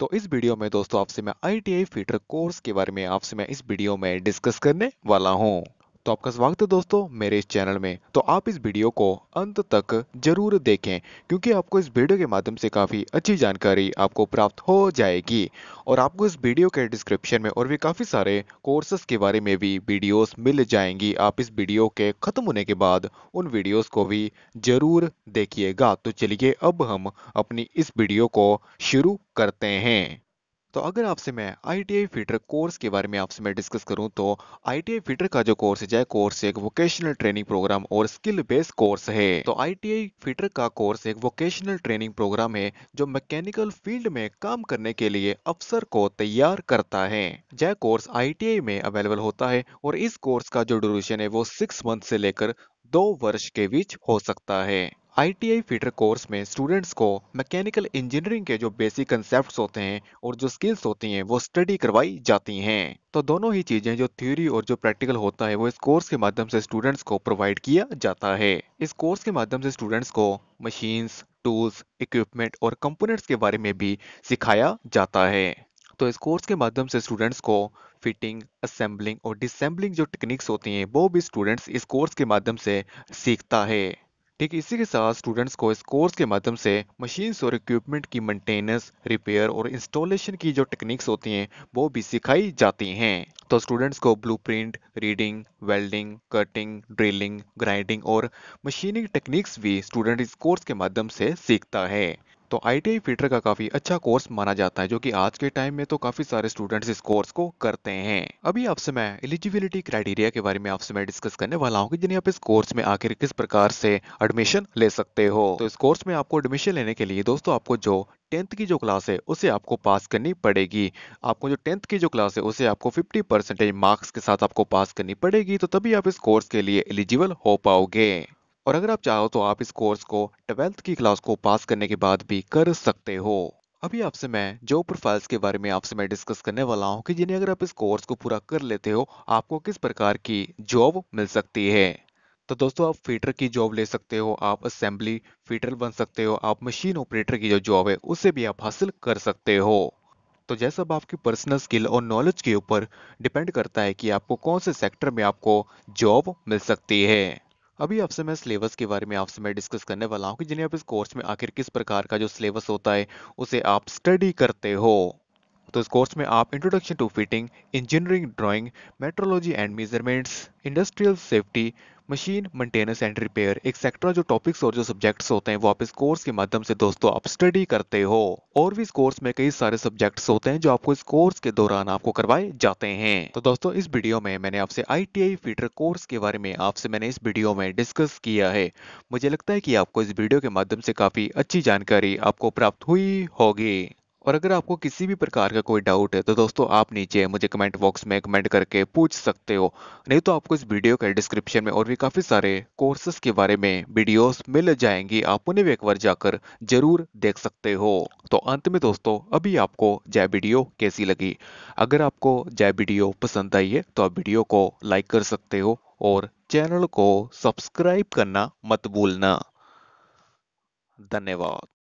तो इस वीडियो में दोस्तों आपसे मैं आई टी कोर्स के बारे में आपसे मैं इस वीडियो में डिस्कस करने वाला हूँ तो आपका स्वागत है दोस्तों मेरे इस चैनल में तो आप इस वीडियो को अंत तक जरूर देखें क्योंकि आपको इस वीडियो के माध्यम से काफ़ी अच्छी जानकारी आपको प्राप्त हो जाएगी और आपको इस वीडियो के डिस्क्रिप्शन में और भी काफ़ी सारे कोर्सेस के बारे में भी वीडियोस मिल जाएंगी आप इस वीडियो के ख़त्म होने के बाद उन वीडियोज को भी ज़रूर देखिएगा तो चलिए अब हम अपनी इस वीडियो को शुरू करते हैं तो अगर आपसे मैं आई टी फीडर कोर्स के बारे में आपसे मैं डिस्कस करूं तो आई टी फीडर का जो कोर्स है जय कोर्स एक वोकेशनल ट्रेनिंग प्रोग्राम और स्किल बेस्ड कोर्स है तो आई टी फीडर का कोर्स एक वोकेशनल ट्रेनिंग प्रोग्राम है जो मैकेनिकल फील्ड में काम करने के लिए अफसर को तैयार करता है जय कोर्स आई में अवेलेबल होता है और इस कोर्स का जो ड्यूरेशन है वो सिक्स मंथ से लेकर दो वर्ष के बीच हो सकता है आई फिटर कोर्स में स्टूडेंट्स को मैकेनिकल इंजीनियरिंग के जो बेसिक कंसेप्ट होते हैं और जो स्किल्स होती हैं वो स्टडी करवाई जाती हैं तो दोनों ही चीजें जो थ्योरी और जो प्रैक्टिकल होता है वो इस कोर्स के माध्यम से स्टूडेंट्स को प्रोवाइड किया जाता है इस कोर्स के माध्यम से स्टूडेंट्स को मशीन्स टूल्स इक्विपमेंट और कंपोनेंट्स के बारे में भी सिखाया जाता है तो इस कोर्स के माध्यम से स्टूडेंट्स को फिटिंग असेंबलिंग और डिसेंबलिंग जो टेक्निक्स होती हैं वो भी स्टूडेंट्स इस कोर्स के माध्यम से सीखता है ठीक इसी के साथ स्टूडेंट्स को इस कोर्स के माध्यम से मशीन्स और इक्विपमेंट की मेंटेनेंस रिपेयर और इंस्टॉलेशन की जो टेक्निक्स होती हैं वो भी सिखाई जाती हैं तो स्टूडेंट्स को blueprint, reading welding cutting drilling grinding और मशीनिंग टेक्निक्स भी स्टूडेंट इस कोर्स के माध्यम से सीखता है तो आई फीटर का काफ़ी अच्छा कोर्स माना जाता है जो कि आज के टाइम में तो काफ़ी सारे स्टूडेंट्स इस कोर्स को करते हैं अभी आपसे मैं एलिजिबिलिटी क्राइटेरिया के बारे में आपसे मैं डिस्कस करने वाला हूँ कि जिन्हें आप इस कोर्स में आखिर किस प्रकार से एडमिशन ले सकते हो तो इस कोर्स में आपको एडमिशन लेने के लिए दोस्तों आपको जो टेंथ की जो क्लास है उसे आपको पास करनी पड़ेगी आपको जो टेंथ की जो क्लास है उसे आपको 50 परसेंटेज मार्क्स के साथ आपको पास करनी पड़ेगी तो तभी आप इस कोर्स के लिए एलिजिबल हो पाओगे और अगर आप चाहो तो आप इस कोर्स को ट्वेल्थ की क्लास को पास करने के बाद भी कर सकते हो अभी आपसे मैं जॉब प्रोफाइल्स के बारे में आपसे मैं डिस्कस करने वाला हूँ कि जिन्हें अगर आप इस कोर्स को पूरा कर लेते हो आपको किस प्रकार की जॉब मिल सकती है तो दोस्तों आप फीटर की जॉब ले सकते हो आप असेंबली फीटर बन सकते हो आप मशीन ऑपरेटर की जो जॉब है उसे भी आप हासिल कर सकते हो तो जैसा अब आपकी पर्सनल स्किल और नॉलेज के ऊपर डिपेंड करता है कि आपको कौन से सेक्टर में आपको जॉब मिल सकती है अभी आपसे मैं सिलेबस के बारे में आपसे मैं डिस्कस करने वाला हूँ कि जिन्हें आप इस कोर्स में आखिर किस प्रकार का जो सिलेबस होता है उसे आप स्टडी करते हो तो इस कोर्स में आप introduction to fitting engineering drawing metrology and measurements industrial safety machine maintenance and repair etcetera जो टॉपिक्स और जो सब्जेक्ट्स होते हैं वो आप इस कोर्स के माध्यम से दोस्तों आप स्टडी करते हो और भी इस कोर्स में कई सारे सब्जेक्ट्स होते हैं जो आपको इस कोर्स के दौरान आपको करवाए जाते हैं तो दोस्तों इस वीडियो में मैंने आपसे आई फीटर कोर्स के बारे में आपसे मैंने इस वीडियो में डिस्कस किया है मुझे लगता है कि आपको इस वीडियो के माध्यम से काफी अच्छी जानकारी आपको प्राप्त हुई होगी और अगर आपको किसी भी प्रकार का कोई डाउट है तो दोस्तों आप नीचे मुझे कमेंट बॉक्स में कमेंट करके पूछ सकते हो नहीं तो आपको इस वीडियो के डिस्क्रिप्शन में और भी काफ़ी सारे कोर्सेस के बारे में वीडियोस मिल जाएंगी आप उन्हें भी एक बार जाकर जरूर देख सकते हो तो अंत में दोस्तों अभी आपको जय वीडियो कैसी लगी अगर आपको जय वीडियो पसंद आई है तो आप वीडियो को लाइक कर सकते हो और चैनल को सब्सक्राइब करना मत भूलना धन्यवाद